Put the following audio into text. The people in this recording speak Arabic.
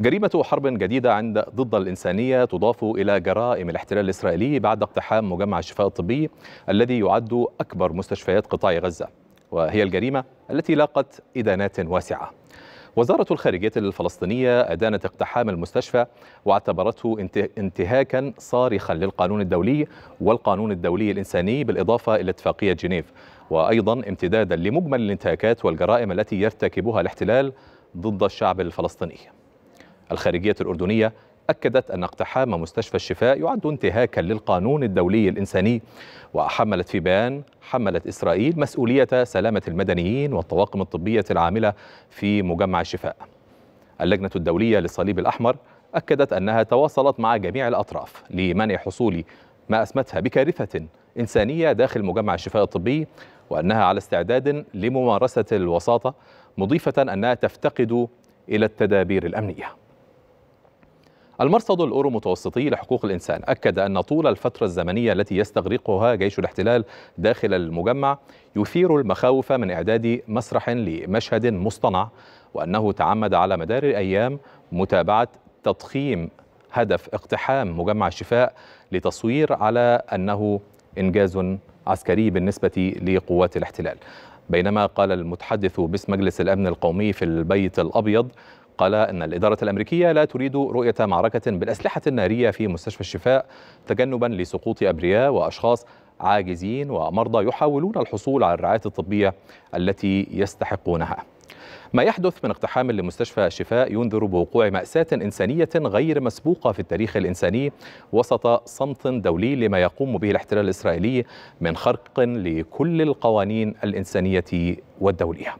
جريمة حرب جديدة عند ضد الإنسانية تضاف إلى جرائم الاحتلال الإسرائيلي بعد اقتحام مجمع الشفاء الطبي الذي يعد أكبر مستشفيات قطاع غزة وهي الجريمة التي لاقت إدانات واسعة وزارة الخارجية الفلسطينية أدانت اقتحام المستشفى واعتبرته انتهاكا صارخا للقانون الدولي والقانون الدولي الإنساني بالإضافة إلى اتفاقية جنيف وأيضا امتدادا لمجمل الانتهاكات والجرائم التي يرتكبها الاحتلال ضد الشعب الفلسطيني الخارجية الأردنية أكدت أن اقتحام مستشفى الشفاء يعد انتهاكا للقانون الدولي الإنساني وحملت في بيان حملت إسرائيل مسؤولية سلامة المدنيين والطواقم الطبية العاملة في مجمع الشفاء اللجنة الدولية للصليب الأحمر أكدت أنها تواصلت مع جميع الأطراف لمنع حصول ما أسمتها بكارثة إنسانية داخل مجمع الشفاء الطبي وأنها على استعداد لممارسة الوساطة مضيفة أنها تفتقد إلى التدابير الأمنية المرصد الأورو متوسطي لحقوق الإنسان أكد أن طول الفترة الزمنية التي يستغرقها جيش الاحتلال داخل المجمع يثير المخاوف من إعداد مسرح لمشهد مصطنع وأنه تعمد على مدار الأيام متابعة تضخيم هدف اقتحام مجمع الشفاء لتصوير على أنه إنجاز عسكري بالنسبة لقوات الاحتلال بينما قال المتحدث باسم مجلس الأمن القومي في البيت الأبيض قال أن الإدارة الأمريكية لا تريد رؤية معركة بالأسلحة النارية في مستشفى الشفاء تجنبا لسقوط أبرياء وأشخاص عاجزين ومرضى يحاولون الحصول على الرعاية الطبية التي يستحقونها ما يحدث من اقتحام لمستشفى الشفاء ينذر بوقوع مأساة إنسانية غير مسبوقة في التاريخ الإنساني وسط صمت دولي لما يقوم به الاحتلال الإسرائيلي من خرق لكل القوانين الإنسانية والدولية